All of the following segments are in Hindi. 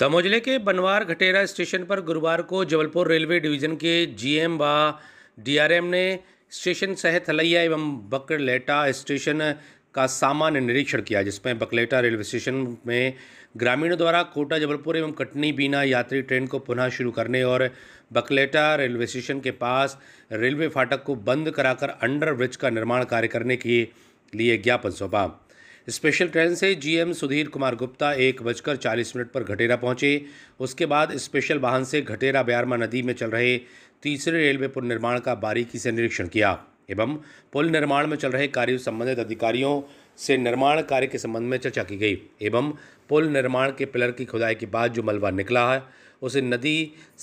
दमोह जिले के बनवार घटेरा स्टेशन पर गुरुवार को जबलपुर रेलवे डिवीजन के जीएम व डीआरएम ने स्टेशन सहित हलैया एवं बकलेटा स्टेशन का सामान्य निरीक्षण किया जिसमें बकलेटा रेलवे स्टेशन में ग्रामीणों द्वारा कोटा जबलपुर एवं कटनी बीना यात्री ट्रेन को पुनः शुरू करने और बकलेटा रेलवे स्टेशन के पास रेलवे फाटक को बंद कराकर अंडर ब्रिज का निर्माण कार्य करने के लिए ज्ञापन सौंपा स्पेशल ट्रेन से जीएम सुधीर कुमार गुप्ता एक बजकर चालीस मिनट पर घटेरा पहुंचे उसके बाद स्पेशल वाहन से घटेरा ब्यारमा नदी में चल रहे तीसरे रेलवे पुल निर्माण का बारीकी से निरीक्षण किया एवं पुल निर्माण में चल रहे कार्यों संबंधित अधिकारियों से निर्माण कार्य के संबंध में चर्चा की गई एवं पुल निर्माण के पिलर की खुदाई के बाद जो मलबा निकला है उसे नदी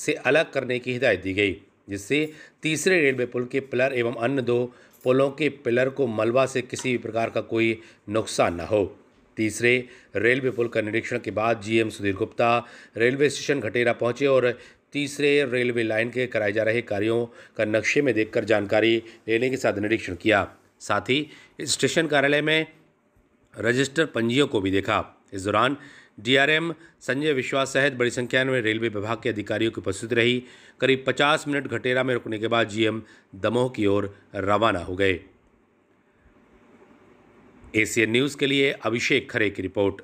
से अलग करने की हिदायत दी गई जिससे तीसरे रेलवे पुल के पिलर एवं अन्य दो पुलों के पिलर को मलबा से किसी भी प्रकार का कोई नुकसान न हो तीसरे रेलवे पुल का निरीक्षण के बाद GM Sudhir Gupta railway station Ghatera पहुंचे और तीसरे रेलवे लाइन के कराए जा रहे कार्यों का नक्शे में देखकर जानकारी लेने के साथ निरीक्षण किया साथ ही स्टेशन कार्यालय में रजिस्टर पंजियों को भी देखा इस दौरान डीआरएम संजय विश्वास सहित बड़ी संख्या में रेलवे विभाग के अधिकारियों की उपस्थित रही करीब 50 मिनट घटेरा में रुकने के बाद जीएम दमोह की ओर रवाना हो गए एशियन न्यूज़ के लिए अभिषेक खरे की रिपोर्ट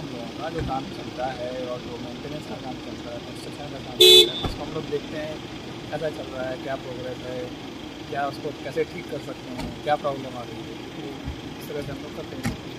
में हम लोगों का जो काम चलता है और जो मेंटेनेंस का काम चलता है कंस्ट्रक्शन का काम चलता है उसको हम लोग देखते हैं कैसा चल रहा है क्या प्रोग्रेस है क्या उसको कैसे ठीक कर सकते हैं क्या प्रॉब्लम आ रही है इस तरह से हम लोग करते हैं